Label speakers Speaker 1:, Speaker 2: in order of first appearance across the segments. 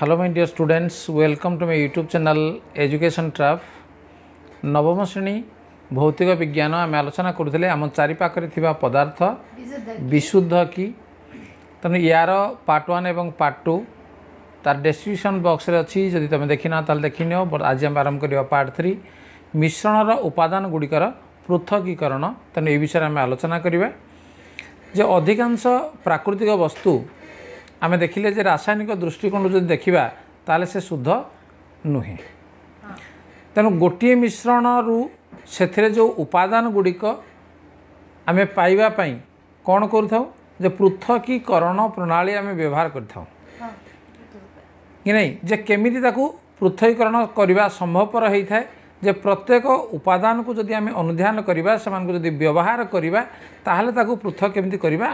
Speaker 1: Hello my dear students welcome to my YouTube channel education ट्राफ नवम श्रेणी भौतिक विज्ञान आम आलोचना करूँ आम चारिपाखे पदार्थ विशुद्ध कि तेनाली यार पार्ट वन और पार्ट टू तार डेस्क्रिपन बक्स अच्छी जदि तुम देखना तो देख आज आम आरम्भ कर पार्ट थ्री मिश्रण उपादान गुड़िकर पृथकीकरण तेनाली आलोचना करवा जे अधिकांश प्राकृतिक वस्तु ଆମେ ଦେଖିଲେ ଯେ ରାସାୟନିକ ଦୃଷ୍ଟିକୋଣରୁ ଯଦି ଦେଖିବା ତାହେଲେ ସେ ଶୁଦ୍ଧ ନୁହେଁ ତେଣୁ ଗୋଟିଏ ମିଶ୍ରଣରୁ ସେଥିରେ ଯେଉଁ ଉପାଦାନ ଗୁଡ଼ିକ ଆମେ ପାଇବା ପାଇଁ କ'ଣ କରୁଥାଉ ଯେ ପୃଥକୀକରଣ ପ୍ରଣାଳୀ ଆମେ ବ୍ୟବହାର କରିଥାଉ କି ନାହିଁ ଯେ କେମିତି ତାକୁ ପୃଥକୀକରଣ କରିବା ସମ୍ଭବପର ହୋଇଥାଏ ଯେ ପ୍ରତ୍ୟେକ ଉପାଦାନକୁ ଯଦି ଆମେ ଅନୁଧ୍ୟାନ କରିବା ସେମାନଙ୍କୁ ଯଦି ବ୍ୟବହାର କରିବା ତାହେଲେ ତାକୁ ପୃଥକ କେମିତି କରିବା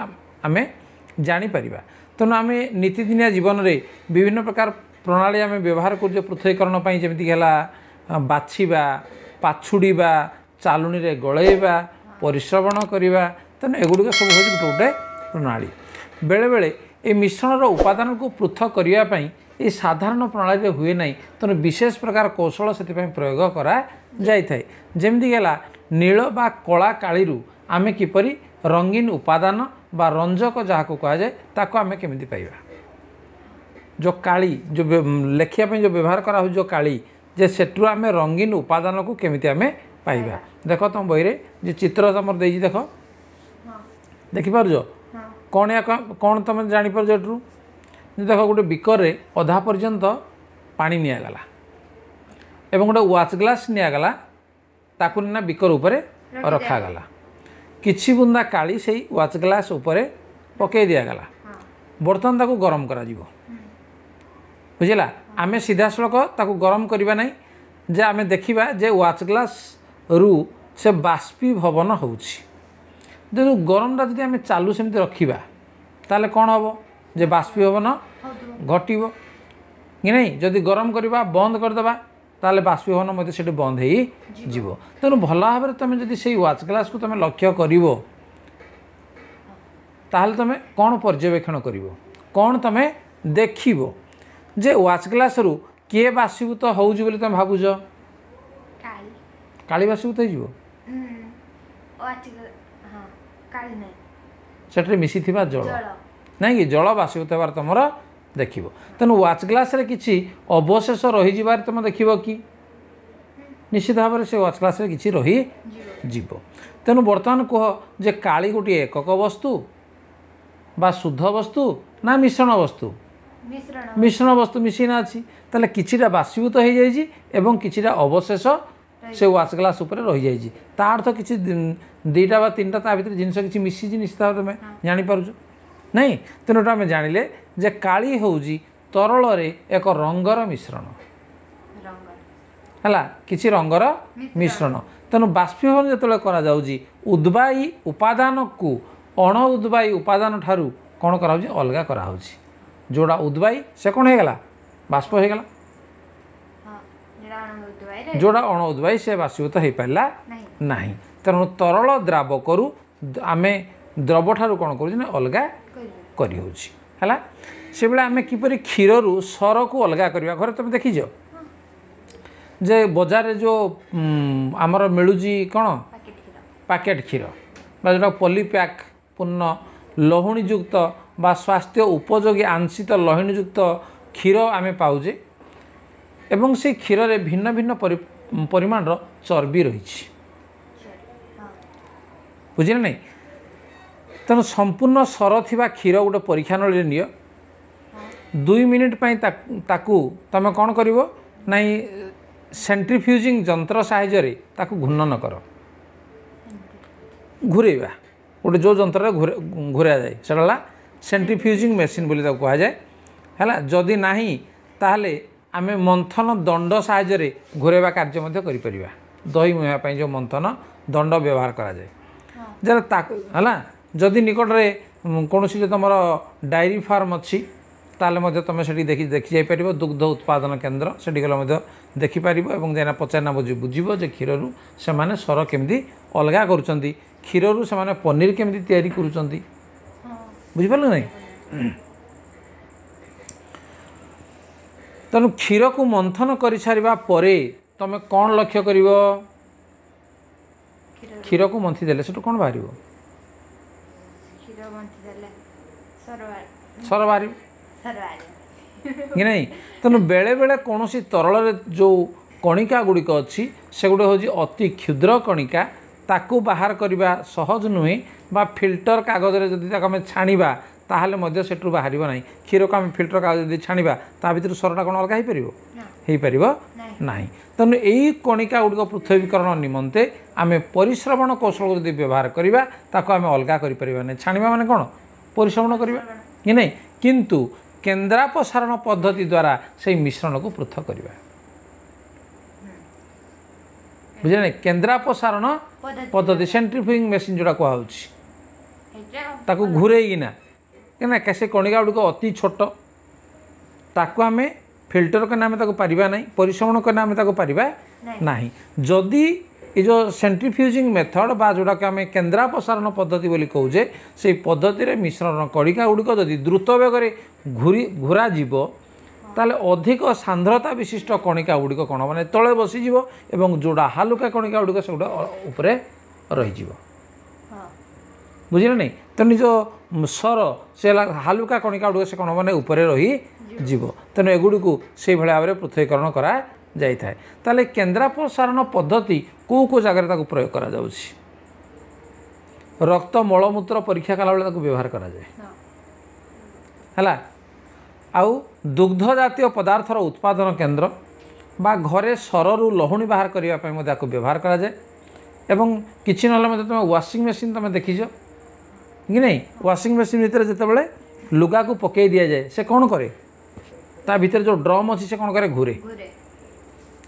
Speaker 1: ଆମେ ଜାଣିପାରିବା ତେଣୁ ଆମେ ନୀତିଦିନିଆ ଜୀବନରେ ବିଭିନ୍ନ ପ୍ରକାର ପ୍ରଣାଳୀ ଆମେ ବ୍ୟବହାର କରୁଛେ ପୃଥକୀକରଣ ପାଇଁ ଯେମିତିକି ହେଲା ବାଛିବା ପାଛୁଡ଼ିବା ଚାଲୁଣିରେ ଗଳେଇବା ପରିଶ୍ରବଣ କରିବା ତେଣୁ ଏଗୁଡ଼ିକ ସବୁ ହେଉଛି ଗୋଟେ ପ୍ରଣାଳୀ ବେଳେବେଳେ ଏ ମିଶ୍ରଣର ଉପାଦାନକୁ ପୃଥକ କରିବା ପାଇଁ ଏ ସାଧାରଣ ପ୍ରଣାଳୀରେ ହୁଏ ନାହିଁ ତେଣୁ ବିଶେଷ ପ୍ରକାର କୌଶଳ ସେଥିପାଇଁ ପ୍ରୟୋଗ କରାଯାଇଥାଏ ଯେମିତିକି ହେଲା ନୀଳ ବା କଳା କାଳିରୁ ଆମେ କିପରି ରଙ୍ଗୀନ ଉପାଦାନ बा रंजक जहाँ को कहा जाए आम कमी पाइबा जो काली जो लेखिया जो व्यवहार करा जो काली जे से आम रंगीन उपादान को कमी आम पाइबा देख तुम बहरे जो चित्र तुम दे देख देखिप कौन या कौन तुम जापर जोटर देख गोटे बिकरे अधा पर्यंत पा निगला एवं गोटे व्च ग्लास निगला ताकू ना बिकर उपरे रखा गला କିଛି ବୁନ୍ଦା କାଳି ସେଇ ୱାଚ୍ ଗ୍ଲାସ୍ ଉପରେ ପକାଇ ଦିଆଗଲା ବର୍ତ୍ତମାନ ତାକୁ ଗରମ କରାଯିବ ବୁଝିଲା ଆମେ ସିଧାସଳଖ ତାକୁ ଗରମ କରିବା ନାହିଁ ଯେ ଆମେ ଦେଖିବା ଯେ ୱାଚ୍ ଗ୍ଲାସ୍ରୁ ସେ ବାଷ୍ପୀଭବନ ହେଉଛି କିନ୍ତୁ ଗରମଟା ଯଦି ଆମେ ଚାଲୁ ସେମିତି ରଖିବା ତାହେଲେ କ'ଣ ହେବ ଯେ ବାଷ୍ପୀଭବନ ଘଟିବ କି ନାହିଁ ଯଦି ଗରମ କରିବା ବନ୍ଦ କରିଦେବା ତାହେଲେ ବାଷ୍ପୀଭବନ ମଧ୍ୟ ସେଠି ବନ୍ଦ ହେଇଯିବ ତେଣୁ ଭଲ ଭାବରେ ତୁମେ ଯଦି ସେଇ ୱାଚ୍ ଗ୍ଲାସ୍କୁ ତୁମେ ଲକ୍ଷ୍ୟ କରିବ ତାହେଲେ ତୁମେ କ'ଣ ପର୍ଯ୍ୟବେକ୍ଷଣ କରିବ କ'ଣ ତୁମେ ଦେଖିବ ଯେ ୱାଚ୍ ଗ୍ଲାସ୍ରୁ କିଏ ବାଷ୍ପୀଭୂତ ହେଉଛି ବୋଲି ତୁମେ ଭାବୁଛ କାଳି ବାଷ୍ପୀଭୂତ ହେଇଯିବ ସେଠାରେ ମିଶିଥିବା ଜଳ ନାଇଁ କି ଜଳ ବାଷ୍ପୀଭୂତ ହେବାର ତୁମର ଦେଖିବ ତେଣୁ ୱାଚ୍ ଗ୍ଲାସ୍ରେ କିଛି ଅବଶେଷ ରହିଯିବାରେ ତୁମେ ଦେଖିବ କି ନିଶ୍ଚିତ ଭାବରେ ସେ ୱାଚ୍ ଗ୍ଲାସ୍ରେ କିଛି ରହିଯିବ ତେଣୁ ବର୍ତ୍ତମାନ କୁହ ଯେ କାଳି ଗୋଟିଏ ଏକକ ବସ୍ତୁ বা শুদ্ধ বস্তু না মিশ্রণ বস্তু মিশ্রণ বস্তু মিশিয়ে আছে তাহলে কিছুটা বাষ্পীভূত হয়ে যাইছি এবং কিছুটা অবশেষ সে ওয়াচ গ্লাস উপরে রয়ে যাইছি তা অর্থ কিছু দুইটা বা তিনটা তা ভিতরে জিনিস কিছু মিশিছি নিশ্চিত ভাবে তুমি জাঁপারুছ নাই তেমন ওটা আমি জাঁলে ଯେ କାଳି ହେଉଛି ତରଳରେ ଏକ ରଙ୍ଗର ମିଶ୍ରଣ ହେଲା କିଛି ରଙ୍ଗର ମିଶ୍ରଣ ତେଣୁ ବାଷ୍ପୀଭବନ ଯେତେବେଳେ କରାଯାଉଛି ଉଦ୍ବାୟୀ ଉପାଦାନକୁ ଅଣ ଉଦ୍ବାୟୀ ଉପାଦାନ ଠାରୁ କ'ଣ କରାହେଉଛି ଅଲଗା କରାହେଉଛି ଯେଉଁଟା ଉଦ୍ବାୟୀ ସେ କ'ଣ ହେଇଗଲା ବାଷ୍ପ ହେଇଗଲା ଯେଉଁଟା ଅଣ ଉଦ୍ବାୟୀ ସେ ବାଷ୍ପୀଭୂତ ହେଇପାରିଲା ନାହିଁ ତେଣୁ ତରଳ ଦ୍ରାବକରୁ ଆମେ ଦ୍ରବ ଠାରୁ କ'ଣ କରୁଛୁ ନା ଅଲଗା କରିହେଉଛି ହେଲା ସେଭଳିଆ ଆମେ କିପରି କ୍ଷୀରରୁ ସରକୁ ଅଲଗା କରିବା ଘରେ ତୁମେ ଦେଖିଛ ଯେ ବଜାରରେ ଯେଉଁ ଆମର ମିଳୁଛି କ'ଣ ପ୍ୟାକେଟ୍ କ୍ଷୀର ବା ଯେଉଁଟା ପଲିପ୍ୟାକ୍ ପୂର୍ଣ୍ଣ ଲହୁଣୀଯୁକ୍ତ ବା ସ୍ୱାସ୍ଥ୍ୟ ଉପଯୋଗୀ ଆଂଶିତ ଲହୁଣୀଯୁକ୍ତ କ୍ଷୀର ଆମେ ପାଉଛେ ଏବଂ ସେ କ୍ଷୀରରେ ଭିନ୍ନ ଭିନ୍ନ ପରିମାଣର ଚର୍ବି ରହିଛି ବୁଝିଲେ ନାହିଁ ତେଣୁ ସମ୍ପୂର୍ଣ୍ଣ ସର ଥିବା କ୍ଷୀର ଗୋଟେ ପରୀକ୍ଷା ନଳୀରେ ନିଅ ଦୁଇ ମିନିଟ୍ ପାଇଁ ତାକୁ ତୁମେ କ'ଣ କରିବ ନାଇଁ ସେଣ୍ଟ୍ରିଫ୍ୟୁଜିଂ ଯନ୍ତ୍ର ସାହାଯ୍ୟରେ ତାକୁ ଘୂର୍ଣ୍ଣନ କର ଘୂରେଇବା ଗୋଟେ ଯେଉଁ ଯନ୍ତ୍ରରେ ଘୂରାଯାଏ ସେଟା ହେଲା ସେଣ୍ଟ୍ରିଫ୍ୟୁଜିଂ ମେସିନ୍ ବୋଲି ତାକୁ କୁହାଯାଏ ହେଲା ଯଦି ନାହିଁ ତାହେଲେ ଆମେ ମନ୍ଥନ ଦଣ୍ଡ ସାହାଯ୍ୟରେ ଘୂରେଇବା କାର୍ଯ୍ୟ ମଧ୍ୟ କରିପାରିବା ଦହି ମୁହିଁବା ପାଇଁ ଯେଉଁ ମନ୍ଥନ ଦଣ୍ଡ ବ୍ୟବହାର କରାଯାଏ ଯେ ତାକୁ ହେଲା ଯଦି ନିକଟରେ କୌଣସି ଯଦି ତୁମର ଡାଇରୀ ଫାର୍ମ ଅଛି ତାହେଲେ ମଧ୍ୟ ତୁମେ ସେଠି ଦେଖି ଦେଖିଯାଇପାରିବ ଦୁଗ୍ଧ ଉତ୍ପାଦନ କେନ୍ଦ୍ର ସେଠି ଗଲେ ମଧ୍ୟ ଦେଖିପାରିବ ଏବଂ ଯାଇ ପଚାରିନା ବୁଝି ବୁଝିବ ଯେ କ୍ଷୀରରୁ ସେମାନେ ସ୍ୱର କେମିତି ଅଲଗା କରୁଛନ୍ତି କ୍ଷୀରରୁ ସେମାନେ ପନିର କେମିତି ତିଆରି କରୁଛନ୍ତି ବୁଝିପାରିଲ ନାହିଁ ତେଣୁ କ୍ଷୀରକୁ ମନ୍ଥନ କରିସାରିବା ପରେ ତୁମେ କ'ଣ ଲକ୍ଷ୍ୟ କରିବ କ୍ଷୀରକୁ ମନ୍ଥି ଦେଲେ ସେଠୁ କ'ଣ ବାହାରିବ
Speaker 2: ନାହିଁ
Speaker 1: ତେଣୁ ବେଳେବେଳେ କୌଣସି ତରଳରେ ଯେଉଁ କଣିକା ଗୁଡ଼ିକ ଅଛି ସେଗୁଡ଼ିକ ହେଉଛି ଅତି କ୍ଷୁଦ୍ର କଣିକା ତାକୁ ବାହାର କରିବା ସହଜ ନୁହେଁ ବା ଫିଲ୍ଟର କାଗଜରେ ଯଦି ତାକୁ ଆମେ ଛାଣିବା ତାହେଲେ ମଧ୍ୟ ସେଠୁ ବାହାରିବ ନାହିଁ କ୍ଷୀରକୁ ଆମେ ଫିଲ୍ଟର କାଗଜ ଯଦି ଛାଣିବା ତା ଭିତରୁ ସ୍ୱରଟା କ'ଣ ଅଲଗା ହେଇପାରିବ ହେଇପାରିବ ନାହିଁ ତେଣୁ ଏହି କଣିକା ଗୁଡ଼ିକ ପୃଥକୀକରଣ ନିମନ୍ତେ ଆମେ ପରିଶ୍ରମଣ କୌଶଳକୁ ଯଦି ବ୍ୟବହାର କରିବା ତାକୁ ଆମେ ଅଲଗା କରିପାରିବା ନାହିଁ ଛାଣିବା ମାନେ କ'ଣ ପରିଶ୍ରମଣ କରିବା କି ନାହିଁ କିନ୍ତୁ କେନ୍ଦ୍ରାପସାରଣ ପଦ୍ଧତି ଦ୍ୱାରା ସେଇ ମିଶ୍ରଣକୁ ପୃଥକ କରିବା ବୁଝିଲେ ନାହିଁ କେନ୍ଦ୍ରାପସାରଣ ପଦ୍ଧତି ସେଣ୍ଟ୍ରିଫ୍ୟୁଇଂ ମେସିନ୍ ଯେଉଁଟା କୁହାହେଉଛି ତାକୁ ଘୁରେଇକିନା କାହିଁକିନା ସେ କଣିକା ଗୁଡ଼ିକ ଅତି ଛୋଟ ତାକୁ ଆମେ ଫିଲ୍ଟର କଲେ ଆମେ ତାକୁ ପାରିବା ନାହିଁ ପରିଶ୍ରମଣ କଲେ ଆମେ ତାକୁ ପାରିବା ନାହିଁ ଯଦି ଏ ଯେଉଁ ସେଣ୍ଟ୍ରିଫ୍ୟୁଜିଂ ମେଥଡ଼ ବା ଯେଉଁଟାକି ଆମେ କେନ୍ଦ୍ରାପସାରଣ ପଦ୍ଧତି ବୋଲି କହୁଛେ ସେଇ ପଦ୍ଧତିରେ ମିଶ୍ରଣ କଣିକା ଗୁଡ଼ିକ ଯଦି ଦ୍ରୁତ ବେଗରେ ଘୁରି ଘୁରାଯିବ ତାହେଲେ ଅଧିକ ସାନ୍ଦ୍ରତା ବିଶିଷ୍ଟ କଣିକା ଗୁଡ଼ିକ କ'ଣ ମାନେ ତଳେ ବସିଯିବ ଏବଂ ଯେଉଁଟା ହାଲୁକା କଣିକା ଗୁଡ଼ିକ ସେଗୁଡ଼ା ଉପରେ ରହିଯିବ ବୁଝିଲେ ନାହିଁ ତେଣୁ ନିଜ ସ୍ୱର ସେ ହେଲା ହାଲୁକା କଣିକା ଗୁଡ଼ିକ ସେ କଣ ମାନେ ଉପରେ ରହିଯିବ ତେଣୁ ଏଗୁଡ଼ିକୁ ସେଇଭଳି ଭାବରେ ପୃଥକୀକରଣ କରାଯାଇଥାଏ ତାହେଲେ କେନ୍ଦ୍ରାପର ସାରଣ ପଦ୍ଧତି କେଉଁ କେଉଁ ଜାଗାରେ ତାକୁ ପ୍ରୟୋଗ କରାଯାଉଛି ରକ୍ତ ମଳମୂତ୍ର ପରୀକ୍ଷା କଲାବେଳେ ତାକୁ ବ୍ୟବହାର କରାଯାଏ ହେଲା ଆଉ ଦୁଗ୍ଧ ଜାତୀୟ ପଦାର୍ଥର ଉତ୍ପାଦନ କେନ୍ଦ୍ର ବା ଘରେ ସରରୁ ଲହୁଣୀ ବାହାର କରିବା ପାଇଁ ମଧ୍ୟ ତାକୁ ବ୍ୟବହାର କରାଯାଏ ଏବଂ କିଛି ନହେଲେ ମଧ୍ୟ ତୁମେ ୱାସିଂ ମେସିନ୍ ତୁମେ ଦେଖିଛ କି ନାହିଁ ୱାସିଂ ମେସିନ୍ ଭିତରେ ଯେତେବେଳେ ଲୁଗାକୁ ପକାଇ ଦିଆଯାଏ ସେ କ'ଣ କରେ ତା ଭିତରେ ଯେଉଁ ଡ୍ରମ୍ ଅଛି ସେ କ'ଣ କରେ ଘୁରେ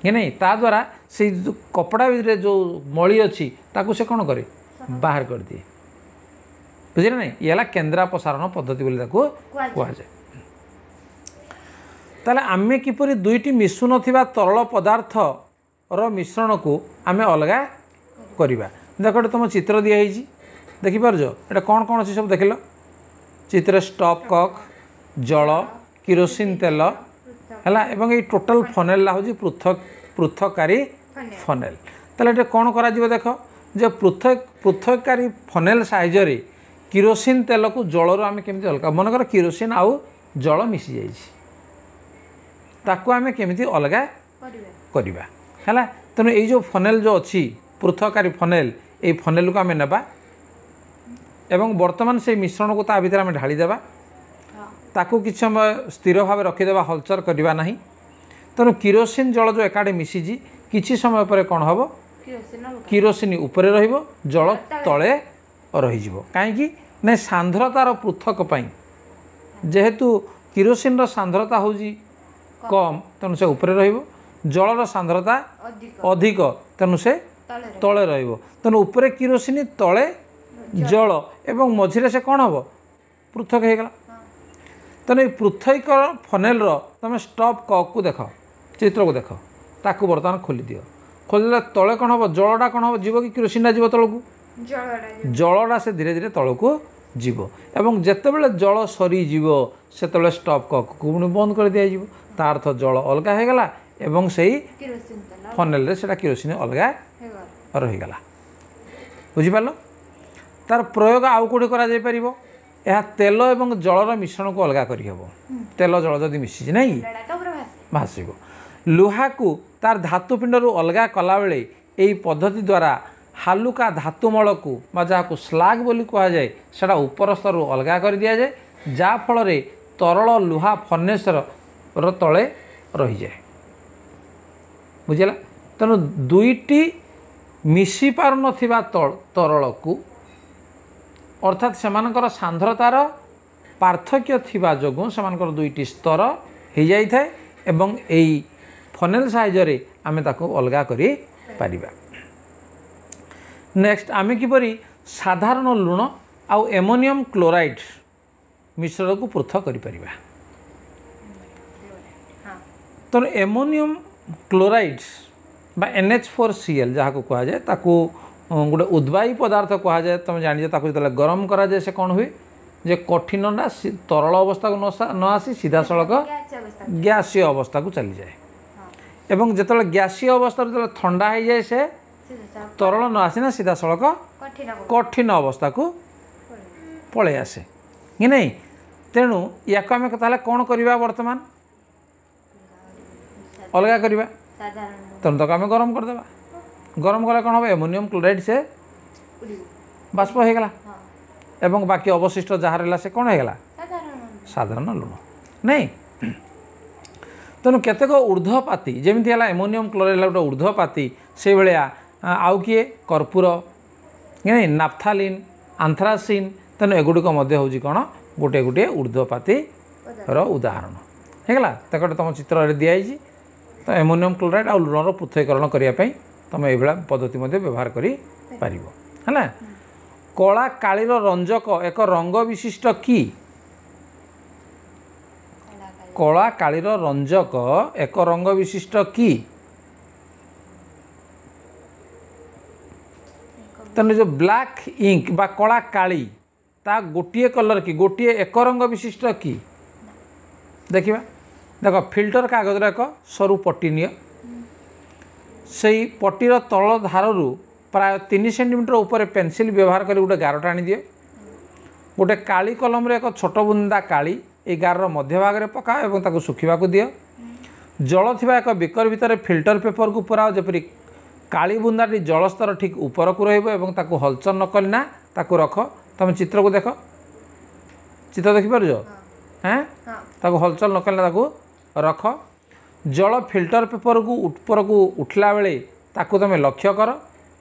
Speaker 1: କି ନାହିଁ ତା ଦ୍ୱାରା ସେଇ ଯେଉଁ କପଡ଼ା ଭିତରେ ଯେଉଁ ମଳି ଅଛି ତାକୁ ସେ କ'ଣ କରେ ବାହାର କରିଦିଏ ବୁଝିଲେ ନାହିଁ ଇଏ ହେଲା କେନ୍ଦ୍ରାପସାରଣ ପଦ୍ଧତି ବୋଲି ତାକୁ କୁହାଯାଏ ତାହେଲେ ଆମେ କିପରି ଦୁଇଟି ମିଶୁନଥିବା ତରଳ ପଦାର୍ଥର ମିଶ୍ରଣକୁ ଆମେ ଅଲଗା କରିବା ଦେଖ ଗୋଟେ ତୁମ ଚିତ୍ର ଦିଆହେଇଛି ଦେଖିପାରୁଛ ଏଇଟା କ'ଣ କ'ଣ ଅଛି ସବୁ ଦେଖିଲ ଚିତ୍ର ଷ୍ଟପ୍ କକ୍ ଜଳ କିରୋସିନ ତେଲ ହେଲା ଏବଂ ଏଇ ଟୋଟାଲ୍ ଫନେଲ୍ଟା ହେଉଛି ପୃଥକ ପୃଥକକାରୀ ଫନେଲ୍ ତାହେଲେ ଏଠି କ'ଣ କରାଯିବ ଦେଖ ଯେ ପୃଥକ ପୃଥକକାରୀ ଫନେଲ୍ ସାହାଯ୍ୟରେ କିରୋସିନ ତେଲକୁ ଜଳରୁ ଆମେ କେମିତି ଅଲଗା ମନେକର କିରୋସିନ ଆଉ ଜଳ ମିଶିଯାଇଛି ତାକୁ ଆମେ କେମିତି ଅଲଗା କରିବା ହେଲା ତେଣୁ ଏଇ ଯେଉଁ ଫନେଲ୍ ଯେଉଁ ଅଛି ପୃଥକକାରୀ ଫନେଲ୍ ଏଇ ଫନେଲ୍କୁ ଆମେ ନେବା এবং বর্ତ୍ତমান সেই মিশ্রণକୁ ତା ଭିତରେ ଆମେ ଢାଳିଦେବା ତାକୁ କିଛି ସମୟ ସ୍ଥିର ଭାବେ ରଖିଦେବା ହଲଚଲ କରିବା ନାହିଁ ତେଣୁ କିରୋସିନ ଜଳ ଯେଉଁ ଏକାଠି ମିଶିଛି କିଛି ସମୟ ପରେ କ'ଣ ହେବ କିରୋସିନ ଉପରେ ରହିବ ଜଳ ତଳେ ରହିଯିବ କାହିଁକି ନା ସାନ୍ଦ୍ରତାର ପୃଥକ ପାଇଁ ଯେହେତୁ କିରୋସିନର ସାନ୍ଦ୍ରତା ହେଉଛି କମ୍ ତେଣୁ ସେ ଉପରେ ରହିବ ଜଳର ସାନ୍ଦ୍ରତା ଅଧିକ ତେଣୁ ସେ ତଳେ ରହିବ ତେଣୁ ଉପରେ କିରୋସିନ ତଳେ ଜଳ ଏବଂ ମଝିରେ ସେ କ'ଣ ହେବ ପୃଥକ ହେଇଗଲା ତେଣୁ ଏଇ ପୃଥକ ଫନେଲର ତୁମେ ଷ୍ଟପ୍ କକୁ ଦେଖ ଚିତ୍ରକୁ ଦେଖ ତାକୁ ବର୍ତ୍ତମାନ ଖୋଲିଦିଅ ଖୋଲିଲେ ତଳେ କ'ଣ ହେବ ଜଳଟା କ'ଣ ହେବ ଯିବ କି କିରୋସିନଟା ଯିବ ତଳକୁ ଜଳଟା ସେ ଧୀରେ ଧୀରେ ତଳକୁ ଯିବ ଏବଂ ଯେତେବେଳେ ଜଳ ସରିଯିବ ସେତେବେଳେ ଷ୍ଟପ୍ କକୁ ପୁଣି ବନ୍ଦ କରିଦିଆଯିବ ତା ଅର୍ଥ ଜଳ ଅଲଗା ହେଇଗଲା ଏବଂ ସେଇ ଫନେଲରେ ସେଇଟା କିରୋସିନ ଅଲଗା ରହିଗଲା ବୁଝିପାରିଲ ତା'ର ପ୍ରୟୋଗ ଆଉ କେଉଁଠି କରାଯାଇପାରିବ ଏହା ତେଲ ଏବଂ ଜଳର ମିଶ୍ରଣକୁ ଅଲଗା କରିହେବ ତେଲ ଜଳ ଯଦି ମିଶିଛି ନାହିଁ ଭାସିବ ଲୁହାକୁ ତାର ଧାତୁପିଣ୍ଡରୁ ଅଲଗା କଲାବେଳେ ଏହି ପଦ୍ଧତି ଦ୍ୱାରା ହାଲୁକା ଧାତୁମଳକୁ ବା ଯାହାକୁ ସ୍ଲାଗ୍ ବୋଲି କୁହାଯାଏ ସେଇଟା ଉପର ସ୍ତରରୁ ଅଲଗା କରିଦିଆଯାଏ ଯାହାଫଳରେ ତରଳ ଲୁହା ଫର୍ଣ୍ଣେସର ତଳେ ରହିଯାଏ ବୁଝିଲା ତେଣୁ ଦୁଇଟି ମିଶିପାରୁନଥିବା ତରଳକୁ অর্থাৎ সেমানকর সান্দ্রতার পার্থক্য থিবা যোগুঁ সেমানকর দুইটি স্তর হয়ে এবং এই ফনেল সাহায্যে আমি তাকে অলগা করে পারিবা নেক্সট আমি কিপরি সাধারণ লুণ আউ এমোনিয়ম ক্লোরাইড মিশ্রণকু পৃথক করে পারিবা তেমন এমোনিয়ম ক্লোরাইড বা এনএচ ফোর সিএল যা কুহযায় তাকে ଗୋଟେ ଉଦ୍ବାୟୀ ପଦାର୍ଥ କୁହାଯାଏ ତୁମେ ଜାଣିଛ ତାକୁ ଯେତେବେଳେ ଗରମ କରାଯାଏ ସେ କ'ଣ ହୁଏ ଯେ କଠିନଟା ତରଳ ଅବସ୍ଥାକୁ ନ ଆସି ସିଧାସଳଖ ଗ୍ୟାସୀୟ ଅବସ୍ଥାକୁ ଚାଲିଯାଏ ଏବଂ ଯେତେବେଳେ ଗ୍ୟାସୀୟ ଅବସ୍ଥାରୁ ଯେତେବେଳେ ଥଣ୍ଡା ହେଇଯାଏ ସେ ତରଳ ନ ଆସିନା ସିଧାସଳଖ କଠିନ ଅବସ୍ଥାକୁ ପଳେଇ ଆସେ କି ନାହିଁ ତେଣୁ ୟାକୁ ଆମେ ତାହେଲେ କ'ଣ କରିବା ବର୍ତ୍ତମାନ ଅଲଗା କରିବା ତେଣୁ ତାକୁ ଆମେ ଗରମ କରିଦେବା ଗରମ କଲେ କ'ଣ ହେବ ଏମୋନିୟମ୍ କ୍ଲୋରାଇଡ଼୍ ସେ ବାଷ୍ପ ହୋଇଗଲା ଏବଂ ବାକି ଅବଶିଷ୍ଟ ଯାହା ରହିଲା ସେ କ'ଣ ହୋଇଗଲା ସାଧାରଣ ଲୁଣ ନାଇଁ ତେଣୁ କେତେକ ଉର୍ଦ୍ଧ୍ୱ ପାତି ଯେମିତି ହେଲା ଏମୋନିୟମ୍ କ୍ଲୋରାଇଡ଼୍ ହେଲା ଗୋଟେ ଉର୍ଦ୍ଧ୍ୱ ପାତି ସେଇଭଳିଆ ଆଉ କିଏ କର୍ପୂର ନାପ୍ଥାଲିନ୍ ଆନ୍ଥ୍ରାସିନ୍ ତେଣୁ ଏଗୁଡ଼ିକ ମଧ୍ୟ ହେଉଛି କ'ଣ ଗୋଟିଏ ଗୋଟିଏ ଉର୍ଦ୍ଧ୍ୱ ପାତିର ଉଦାହରଣ ହେଇଗଲା ତେକଟେ ତୁମ ଚିତ୍ରରେ ଦିଆହେଇଛି ତ ଏମୋନିୟମ୍ କ୍ଲୋରାଇଡ଼୍ ଆଉ ଲୁଣର ପୃଥକୀକରଣ କରିବା ପାଇଁ ତୁମେ ଏଇଭଳିଆ ପଦ୍ଧତି ମଧ୍ୟ ବ୍ୟବହାର କରିପାରିବ ହେଲା କଳା କାଳିର ରଞ୍ଜକ ଏକ ରଙ୍ଗ ବିଶିଷ୍ଟ କି କଳା କାଳିର ରଞ୍ଜକ ଏକ ରଙ୍ଗ ବିଶିଷ୍ଟ କି ତେଣୁ ଯେଉଁ ବ୍ଲାକ୍ ଇଙ୍କ ବା କଳା କାଳି ତା ଗୋଟିଏ କଲର୍ କି ଗୋଟିଏ ଏକ ରଙ୍ଗ ବିଶିଷ୍ଟ କି ଦେଖିବା ଦେଖ ଫିଲ୍ଟର କାଗଜର ଏକ ସରୁ ପଟିନିୟ ସେଇ ପଟିର ତଳ ଧାରରୁ ପ୍ରାୟ ତିନି ସେଣ୍ଟିମିଟର ଉପରେ ପେନସିଲ୍ ବ୍ୟବହାର କରି ଗୋଟେ ଗାର ଟାଣିଦିଏ ଗୋଟେ କାଳି କଲମରେ ଏକ ଛୋଟ ବୁନ୍ଦା କାଳି ଏଇ ଗାରର ମଧ୍ୟଭାଗରେ ପକାଅ ଏବଂ ତାକୁ ଶୁଖିବାକୁ ଦିଅ ଜଳ ଥିବା ଏକ ବିକର ଭିତରେ ଫିଲ୍ଟର ପେପରକୁ ପୁରାଅ ଯେପରି କାଳି ବୁନ୍ଦାଟି ଜଳସ୍ତର ଠିକ୍ ଉପରକୁ ରହିବ ଏବଂ ତାକୁ ହଲଚଲ ନ କଲି ନା ତାକୁ ରଖ ତୁମେ ଚିତ୍ରକୁ ଦେଖ ଚିତ୍ର ଦେଖିପାରୁଛ ହଁ ତାକୁ ହଲଚଲ ନ କଲି ନା ତାକୁ ରଖ ଜଳ ଫିଲ୍ଟର ପେପରକୁ ଉପରକୁ ଉଠିଲା ବେଳେ ତାକୁ ତୁମେ ଲକ୍ଷ୍ୟ କର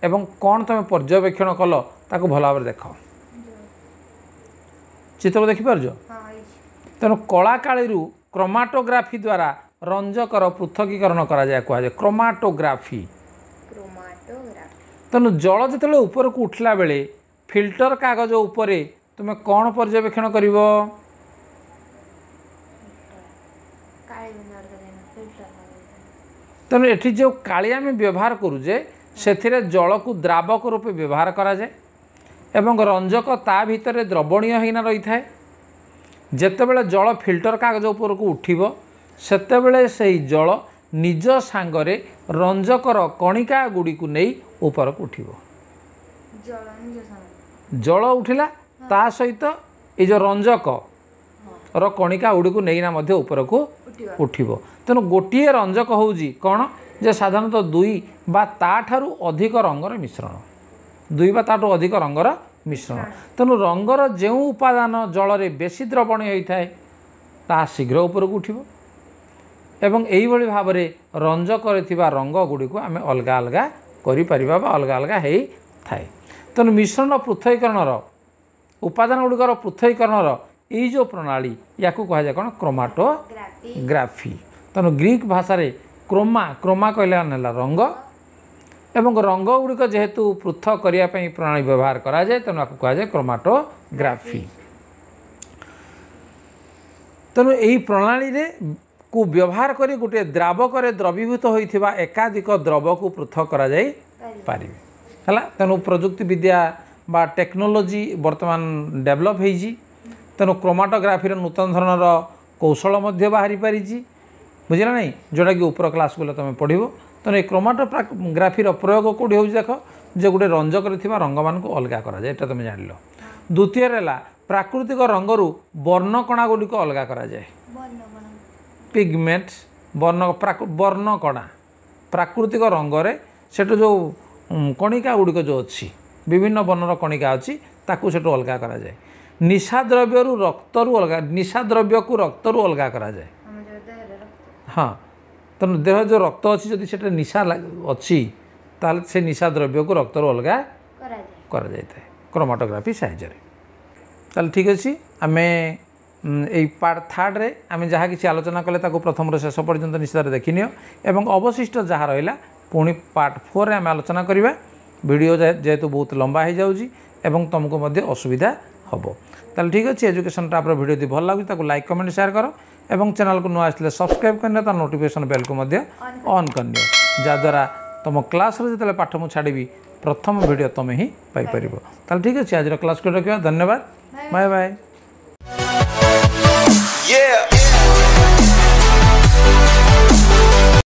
Speaker 1: ଏବଂ କ'ଣ ତୁମେ ପର୍ଯ୍ୟବେକ୍ଷଣ କଲ ତାକୁ ଭଲ ଭାବରେ ଦେଖ ଚିତ୍ର ଦେଖିପାରୁଛ ତେଣୁ କଳାକାଳୀରୁ କ୍ରୋମାଟୋଗ୍ରାଫି ଦ୍ୱାରା ରଞ୍ଜକର ପୃଥକୀକରଣ କରାଯାଏ କୁହାଯାଏ କ୍ରୋମାଟୋଗ୍ରାଫି ତେଣୁ ଜଳ ଯେତେବେଳେ ଉପରକୁ ଉଠିଲା ବେଳେ ଫିଲ୍ଟର କାଗଜ ଉପରେ ତୁମେ କ'ଣ ପର୍ଯ୍ୟବେକ୍ଷଣ କରିବ ତେଣୁ ଏଠି ଯେଉଁ କାଳି ଆମେ ବ୍ୟବହାର କରୁଛେ ସେଥିରେ ଜଳକୁ ଦ୍ରାବକ ରୂପେ ବ୍ୟବହାର କରାଯାଏ ଏବଂ ରଞ୍ଜକ ତା ଭିତରେ ଦ୍ରବଣୀୟ ହୋଇନା ରହିଥାଏ ଯେତେବେଳେ ଜଳ ଫିଲ୍ଟର କାଗଜ ଉପରକୁ ଉଠିବ ସେତେବେଳେ ସେହି ଜଳ ନିଜ ସାଙ୍ଗରେ ରଞ୍ଜକର କଣିକା ଗୁଡ଼ିକୁ ନେଇ ଉପରକୁ ଉଠିବ ଜଳ ଉଠିଲା ତା ସହିତ ଏ ଯେଉଁ ରଞ୍ଜକର କଣିକା ଗୁଡ଼ିକୁ ନେଇନା ମଧ୍ୟ ଉପରକୁ ଉଠିବ ତେଣୁ ଗୋଟିଏ ରଞ୍ଜକ ହେଉଛି କ'ଣ ଯେ ସାଧାରଣତଃ ଦୁଇ ବା ତା'ଠାରୁ ଅଧିକ ରଙ୍ଗର ମିଶ୍ରଣ ଦୁଇ ବା ତା'ଠୁ ଅଧିକ ରଙ୍ଗର ମିଶ୍ରଣ ତେଣୁ ରଙ୍ଗର ଯେଉଁ ଉପାଦାନ ଜଳରେ ବେଶୀ ଦ୍ରବଣ ହୋଇଥାଏ ତାହା ଶୀଘ୍ର ଉପରକୁ ଉଠିବ ଏବଂ ଏହିଭଳି ଭାବରେ ରଞ୍ଜକରେ ଥିବା ରଙ୍ଗଗୁଡ଼ିକୁ ଆମେ ଅଲଗା ଅଲଗା କରିପାରିବା ବା ଅଲଗା ଅଲଗା ହୋଇଥାଏ ତେଣୁ ମିଶ୍ରଣ ପୃଥକୀକରଣର ଉପାଦାନ ଗୁଡ଼ିକର ପୃଥକୀକରଣର ଏଇ ଯେଉଁ ପ୍ରଣାଳୀ ୟାକୁ କୁହାଯାଏ କ'ଣ କ୍ରୋମାଟୋଗ୍ରାଫି ତେଣୁ ଗ୍ରୀକ୍ ଭାଷାରେ କ୍ରୋମା କ୍ରୋମା କହିଲେ ଆମେ ହେଲା ରଙ୍ଗ ଏବଂ ରଙ୍ଗ ଗୁଡ଼ିକ ଯେହେତୁ ପୃଥକ କରିବା ପାଇଁ ପ୍ରଣାଳୀ ବ୍ୟବହାର କରାଯାଏ ତେଣୁ ୟାକୁ କୁହାଯାଏ କ୍ରୋମାଟୋଗ୍ରାଫି ତେଣୁ ଏହି ପ୍ରଣାଳୀରେ କୁ ବ୍ୟବହାର କରି ଗୋଟିଏ ଦ୍ରାବକରେ ଦ୍ରବୀଭୂତ ହୋଇଥିବା ଏକାଧିକ ଦ୍ରବକୁ ପୃଥକ କରାଯାଇ ପାରିବେ ହେଲା ତେଣୁ ପ୍ରଯୁକ୍ତିବିଦ୍ୟା ବା ଟେକ୍ନୋଲୋଜି ବର୍ତ୍ତମାନ ଡେଭଲପ୍ ହୋଇଛି ତେଣୁ କ୍ରୋମାଟୋଗ୍ରାଫିର ନୂତନ ଧରଣର କୌଶଳ ମଧ୍ୟ ବାହାରି ପାରିଛି ବୁଝିଲା ନାହିଁ ଯେଉଁଟାକି ଉପର କ୍ଲାସ୍ ଗଲେ ତୁମେ ପଢ଼ିବ ତେଣୁ ଏ କ୍ରୋମାଟୋଗ୍ରାଫିର ପ୍ରୟୋଗ କେଉଁଠି ହେଉଛି ଦେଖ ଯେ ଗୋଟେ ରଞ୍ଜ କରିଥିବା ରଙ୍ଗମାନଙ୍କୁ ଅଲଗା କରାଯାଏ ଏଇଟା ତୁମେ ଜାଣିଲ ଦ୍ୱିତୀୟରେ ହେଲା ପ୍ରାକୃତିକ ରଙ୍ଗରୁ ବର୍ଣ୍ଣକଣା ଗୁଡ଼ିକୁ ଅଲଗା କରାଯାଏ ପିଗମେଣ୍ଟ ବର୍ଣ୍ଣ ବର୍ଣ୍ଣକଣା ପ୍ରାକୃତିକ ରଙ୍ଗରେ ସେଠୁ ଯେଉଁ କଣିକା ଗୁଡ଼ିକ ଯେଉଁ ଅଛି ବିଭିନ୍ନ ବର୍ଣ୍ଣର କଣିକା ଅଛି ତାକୁ ସେଠୁ ଅଲଗା କରାଯାଏ ନିଶାଦ୍ରବ୍ୟରୁ ରକ୍ତରୁ ଅଲଗା ନିଶାଦ୍ରବ୍ୟକୁ ରକ୍ତରୁ ଅଲଗା କରାଯାଏ ହଁ ତେଣୁ ଦେହ ଯେଉଁ ରକ୍ତ ଅଛି ଯଦି ସେଟା ନିଶା ଅଛି ତାହେଲେ ସେ ନିଶାଦ୍ରବ୍ୟକୁ ରକ୍ତରୁ ଅଲଗା କରାଯାଇଥାଏ କ୍ରୋମାଟୋଗ୍ରାଫି ସାହାଯ୍ୟରେ ତାହେଲେ ଠିକ୍ ଅଛି ଆମେ এই পার্ট থার্ডরে আমি যা কিছু আলোচনা কলে তাকে প্রথমর শেষ পর্যন্ত নিশ্চিতরে দেখিনিও এবং অবশিষ্ট যা রহিলা পুনি পার্ট ফোরে আমি আলোচনা করা ভিডিও যেহেতু বহুত লম্বা হয়ে যাচ্ছি এবং তোমাকে মধ্যে অসুবিধা হব তাহলে ঠিক আছে এজুকেশনটা আপনার ভিডিওটি ভাল লাগুছে তাকে লাইক কমেন্ট সেয়ার কর এবং চ্যানেলকে নূଆ আসলে সবসক্রাইব করে তার নোটিফিকেসন বেলকে মধ্যে অন করে যাদ্বারা তুম ক্লাসরে যেতে পাঠ মু ছাড়বি প্রথম ভিডিও তুমি হি পাইপার তাহলে ঠিক আছে আজর ক্লাস করে রাখবা ধন্যবাদ বাই বাই Yeah!